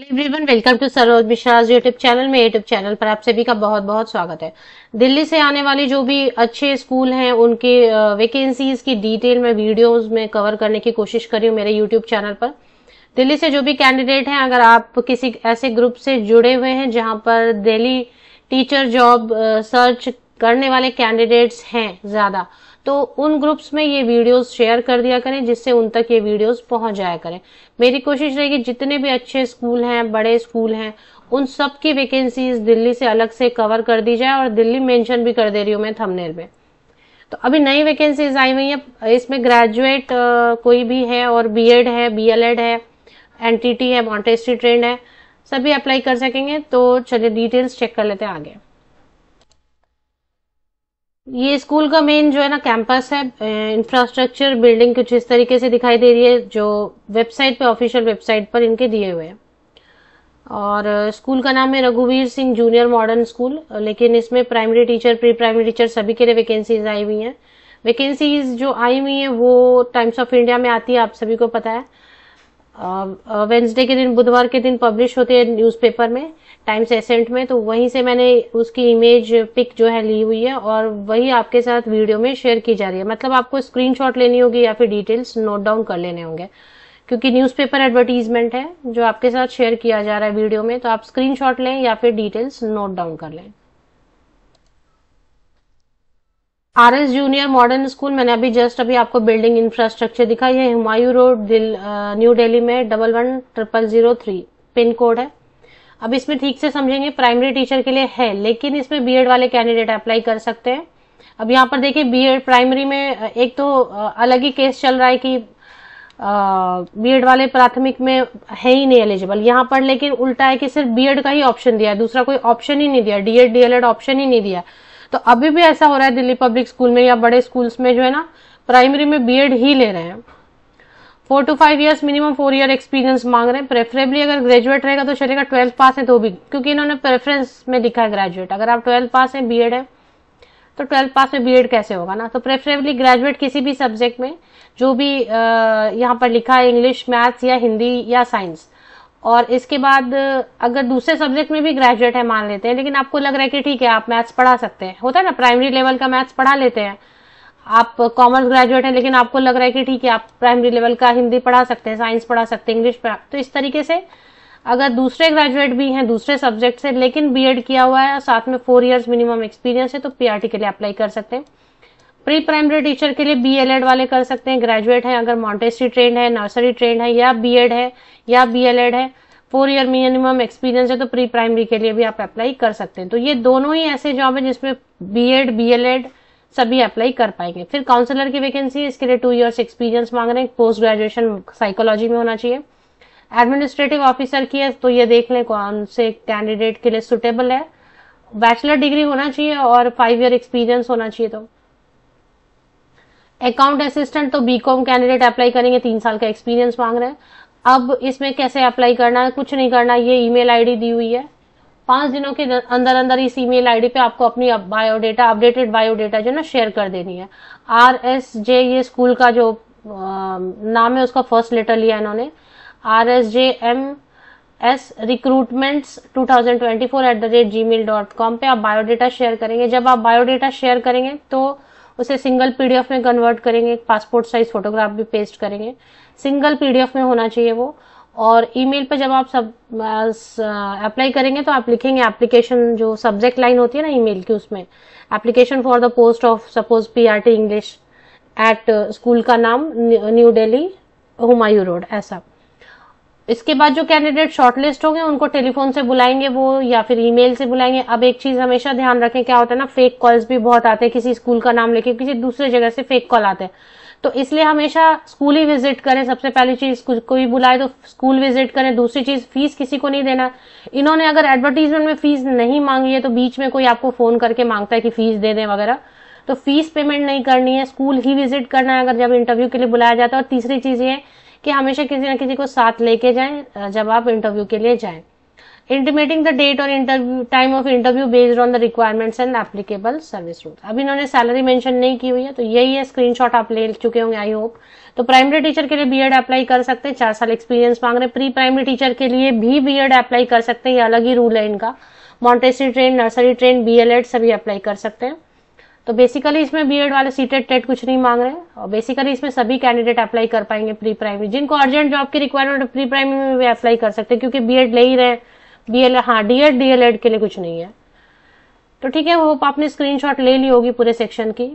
everyone welcome to Saroj Vishwas YouTube channel में YouTube channel पर आप सभी का बहुत बहुत स्वागत है दिल्ली से आने वाले जो भी अच्छे स्कूल हैं उनके वैकेंसीज की डिटेल में वीडियोस में कवर करने की कोशिश करी हूँ मेरे यूट्यूब चैनल पर दिल्ली से जो भी कैंडिडेट हैं अगर आप किसी ऐसे ग्रुप से जुड़े हुए हैं जहाँ पर दिल्ली टीचर जॉब सर्च करने वाले कैंडिडेट्स हैं ज़्यादा तो उन ग्रुप्स में ये वीडियोस शेयर कर दिया करें जिससे उन तक ये वीडियोस पहुंच जाया करें मेरी कोशिश रहेगी जितने भी अच्छे स्कूल हैं बड़े स्कूल हैं उन सब की वैकेंसीज दिल्ली से अलग से कवर कर दी जाए और दिल्ली मेंशन भी कर दे रही हूँ मैं थंबनेल में तो अभी नई वैकेंसीज आई हुई है इसमें ग्रेजुएट कोई भी है और बी है बी है एन है मॉन्टेस्टी ट्रेंड है सभी अप्लाई कर सकेंगे तो चलिए डिटेल्स चेक कर लेते हैं आगे ये स्कूल का मेन जो है ना कैंपस है इंफ्रास्ट्रक्चर बिल्डिंग कुछ इस तरीके से दिखाई दे रही है जो वेबसाइट पे ऑफिशियल वेबसाइट पर इनके दिए हुए हैं और स्कूल का नाम है रघुवीर सिंह जूनियर मॉडर्न स्कूल लेकिन इसमें primary teacher pre primary teacher सभी के लिए वैकेंसीज आई हुई हैं वैकेंसीज जो आई हुई हैं वो टाइम्स ऑफ इंडिया में आती है आप सभी को पता है वेंसडे के दिन बुधवार के दिन पब्लिश होती है न्यूज़पेपर में टाइम्स एसेंट में तो वहीं से मैंने उसकी इमेज पिक जो है ली हुई है और वही आपके साथ वीडियो में शेयर की जा रही है मतलब आपको स्क्रीनशॉट लेनी होगी या फिर डिटेल्स नोट डाउन कर लेने होंगे क्योंकि न्यूज़पेपर एडवर्टीजमेंट है जो आपके साथ शेयर किया जा रहा है वीडियो में तो आप स्क्रीनशॉट लें या फिर डिटेल्स नोट डाउन कर लें R S junior modern school मैंने अभी जस्ट अभी आपको बिल्डिंग इंफ्रास्ट्रक्चर दिखाई है हिमायू रोड न्यू डेली में double one triple zero three pin code है अब इसमें ठीक से समझेंगे प्राइमरी टीचर के लिए है लेकिन इसमें बीएड वाले कैंडिडेट अप्लाई कर सकते हैं अब यहाँ पर देखिए बीएड प्राइमरी में एक तो अलग ही केस चल रहा है कि बीएड वाले प्राथमिक में है ही नहीं एलिजिबल यहाँ पर लेकिन उल्टा है कि सिर्फ बीएड का ही ऑप्शन दिया है दूसरा कोई ऑप्शन ही नहीं दिया डीएड डीएलएड ऑप्शन ही नहीं दिया तो अभी भी ऐसा हो रहा है दिल्ली पब्लिक स्कूल में या बड़े स्कूल्स में जो है ना प्राइमरी में बीएड ही ले रहे हैं four to five years minimum four year experience मांग रहे हैं प्रेफरेबली अगर ग्रेजुएट रहेगा तो चलेगा ट्वेल्थ पास है तो भी क्योंकि इन्होंने प्रेफरेंस में लिखा है ग्रेजुएट अगर आप ट्वेल्थ पास हैं बीएड है तो ट्वेल्थ पास में बीएड कैसे होगा ना तो प्रेफरेबली ग्रेजुएट किसी भी सब्जेक्ट में जो भी यहाँ पर लिखा है इंग्लिश मैथ्स या हिंदी या साइंस और इसके बाद अगर दूसरे सब्जेक्ट में भी ग्रेजुएट है मान लेते हैं लेकिन आपको लग रहा है कि ठीक है आप मैथ्स पढ़ा सकते हैं होता है ना प्राइमरी लेवल का मैथ्स पढ़ा लेते हैं आप कॉमर्स ग्रेजुएट हैं लेकिन आपको लग रहा है कि ठीक है आप प्राइमरी लेवल का हिंदी पढ़ा सकते हैं साइंस पढ़ा सकते हैं इंग्लिश पढ़ा तो इस तरीके से अगर दूसरे ग्रेजुएट भी हैं दूसरे सब्जेक्ट से लेकिन बीएड किया हुआ है साथ में फोर इयर्स मिनिमम एक्सपीरियंस है तो पीआरटी के लिए अप्लाई कर सकते हैं प्री प्राइमरी टीचर के लिए बीएलएड वाले कर सकते हैं ग्रेजुएट हैं अगर मॉन्टेसरी ट्रेंड है नर्सरी ट्रेंड है या बीएड है या बीएलएड है फोर ईयर मिनिमम एक्सपीरियंस है तो प्री प्राइमरी के लिए भी आप अप्लाई कर सकते हैं तो ये दोनों ही ऐसे जॉब है जिसमें बीएड बीएलएड सभी अप्लाई कर पाएंगे फिर काउंसलर की वैकेंसी इसके लिए टू ईयर्स एक्सपीरियंस मांग रहे हैं पोस्ट ग्रेजुएशन साइकोलॉजी में होना चाहिए एडमिनिस्ट्रेटिव ऑफिसर की है तो ये देख लें कौन से कैंडिडेट के लिए सुटेबल है बैचलर डिग्री होना चाहिए और फाइव ईयर एक्सपीरियंस होना चाहिए तो अकाउंट असिस्टेंट तो बीकॉम कैंडिडेट अप्लाई करेंगे तीन साल का एक्सपीरियंस मांग रहे हैं अब इसमें कैसे अप्लाई करना है कुछ नहीं करना ये ईमेल आईडी दी हुई है पांच दिनों के अंदर अंदर इस ईमेल आईडी पे आपको अपनी बायोडेटा अपडेटेड बायोडेटा जो ना शेयर कर देनी है आर एस जे ये स्कूल का जो नाम है उसका फर्स्ट लेटर लिया इन्होंने R S J M S recruitment two thousand twenty four at the rate Gmail dot com पे आप बायोडेटा शेयर करेंगे जब आप बायोडेटा शेयर करेंगे तो उसे सिंगल पीडीएफ में कन्वर्ट करेंगे पासपोर्ट साइज फोटोग्राफ भी पेस्ट करेंगे सिंगल पीडीएफ में होना चाहिए वो और ईमेल पर जब आप सब अप्लाई uh, uh, करेंगे तो आप लिखेंगे एप्लीकेशन जो सब्जेक्ट लाइन होती है ना ईमेल की उसमें application for the post of suppose PRT English at school का नाम न्यू दिल्ली हुमायूं रोड ऐसा इसके बाद जो कैंडिडेट शॉर्टलिस्ट होंगे उनको टेलीफोन से बुलाएंगे वो या फिर ईमेल से बुलाएंगे अब एक चीज हमेशा ध्यान रखें क्या होता है ना फेक कॉल्स भी बहुत आते हैं किसी स्कूल का नाम लेके किसी दूसरे जगह से फेक कॉल आते हैं तो इसलिए हमेशा स्कूल ही विजिट करें सबसे पहली चीज कोई बुलाए तो स्कूल विजिट करें दूसरी चीज फीस किसी को नहीं देना इन्होंने अगर एडवर्टीजमेंट में फीस नहीं मांगी है तो बीच में कोई आपको फोन करके मांगता है कि फीस दे दें वगैरह तो फीस पेमेंट नहीं करनी है स्कूल ही विजिट करना है अगर जब इंटरव्यू के लिए बुलाया जाता है और तीसरी चीज ये कि हमेशा किसी ना किसी को साथ लेके जाएं जब आप इंटरव्यू के लिए जाएं इंटीमेटिंग द डेट और interview time of interview based on the requirements and applicable service rule अब इन्होंने सैलरी मेंशन नहीं की हुई है तो यही है स्क्रीनशॉट आप ले चुके होंगे आई होप तो प्राइमरी टीचर के लिए बीएड अप्लाई कर सकते हैं चार साल एक्सपीरियंस मांग रहे प्री प्राइमरी टीचर के लिए भी बीएड अप्लाई कर सकते हैं ये अलग ही रूल है इनका Montessori train nursery train BElEd सभी अप्लाई कर सकते हैं तो बेसिकली इसमें बीएड वाले सीटेड टेट कुछ नहीं मांग रहे और बेसिकली इसमें सभी कैंडिडेट अप्लाई कर पाएंगे प्री प्राइमरी जिनको अर्जेंट जॉब की रिक्वायरमेंट प्री प्राइमरी में भी अप्लाई कर सकते हैं क्योंकि बीएड ले ही रहे बीएल हाँ डीएड डीएलएड के लिए कुछ नहीं है तो ठीक है वो आपने स्क्रीनशॉट ले ली होगी पूरे सेक्शन की